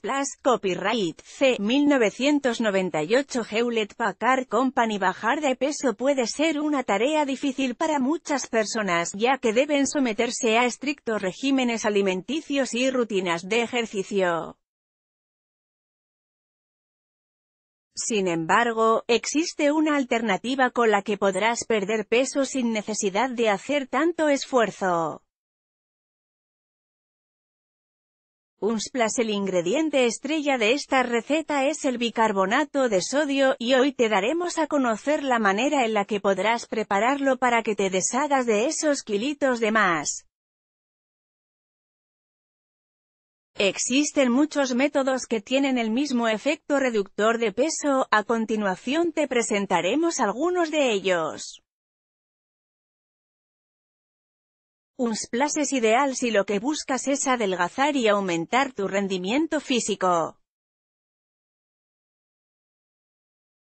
Plus copyright C. 1998 Hewlett Packard Company Bajar de peso puede ser una tarea difícil para muchas personas, ya que deben someterse a estrictos regímenes alimenticios y rutinas de ejercicio. Sin embargo, existe una alternativa con la que podrás perder peso sin necesidad de hacer tanto esfuerzo. Un el ingrediente estrella de esta receta es el bicarbonato de sodio, y hoy te daremos a conocer la manera en la que podrás prepararlo para que te deshagas de esos kilitos de más. Existen muchos métodos que tienen el mismo efecto reductor de peso, a continuación te presentaremos algunos de ellos. Un splash es ideal si lo que buscas es adelgazar y aumentar tu rendimiento físico.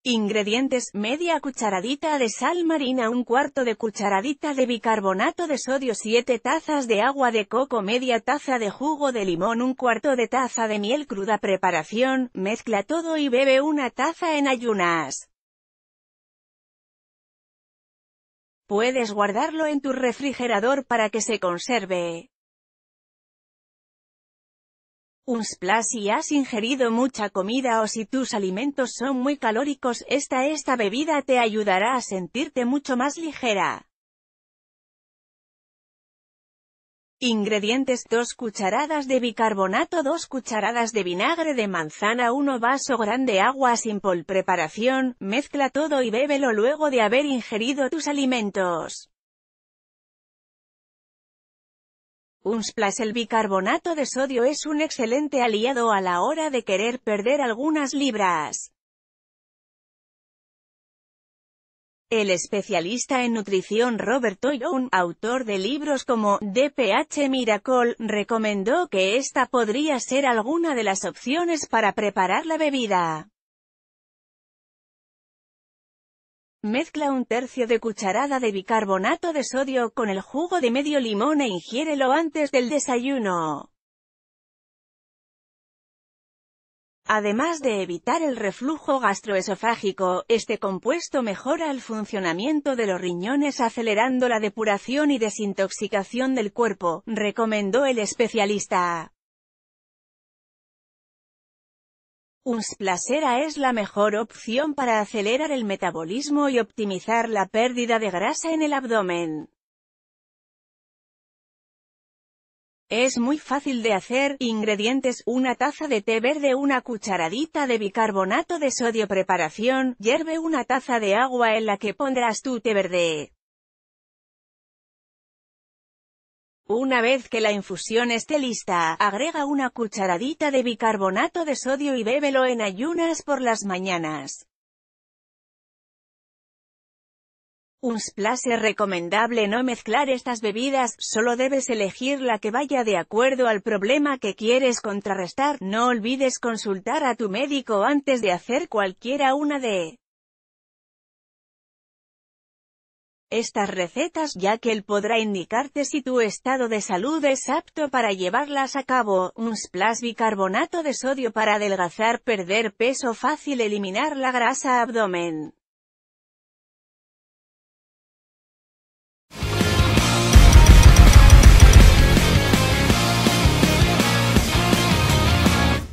Ingredientes, media cucharadita de sal marina, un cuarto de cucharadita de bicarbonato de sodio, 7 tazas de agua de coco, media taza de jugo de limón, un cuarto de taza de miel cruda. Preparación, mezcla todo y bebe una taza en ayunas. Puedes guardarlo en tu refrigerador para que se conserve. Un splash si has ingerido mucha comida o si tus alimentos son muy calóricos, esta esta bebida te ayudará a sentirte mucho más ligera. Ingredientes 2 cucharadas de bicarbonato 2 cucharadas de vinagre de manzana 1 vaso grande agua simple preparación, mezcla todo y bébelo luego de haber ingerido tus alimentos. Un El bicarbonato de sodio es un excelente aliado a la hora de querer perder algunas libras. El especialista en nutrición Robert Young, autor de libros como DPH Miracle, recomendó que esta podría ser alguna de las opciones para preparar la bebida. Mezcla un tercio de cucharada de bicarbonato de sodio con el jugo de medio limón e ingiérelo antes del desayuno. Además de evitar el reflujo gastroesofágico, este compuesto mejora el funcionamiento de los riñones acelerando la depuración y desintoxicación del cuerpo, recomendó el especialista. Placera es la mejor opción para acelerar el metabolismo y optimizar la pérdida de grasa en el abdomen. Es muy fácil de hacer, ingredientes, una taza de té verde, una cucharadita de bicarbonato de sodio preparación, hierve una taza de agua en la que pondrás tu té verde. Una vez que la infusión esté lista, agrega una cucharadita de bicarbonato de sodio y bébelo en ayunas por las mañanas. Un splash es recomendable no mezclar estas bebidas, solo debes elegir la que vaya de acuerdo al problema que quieres contrarrestar. No olvides consultar a tu médico antes de hacer cualquiera una de estas recetas ya que él podrá indicarte si tu estado de salud es apto para llevarlas a cabo, un splash bicarbonato de sodio para adelgazar, perder peso fácil, eliminar la grasa abdomen.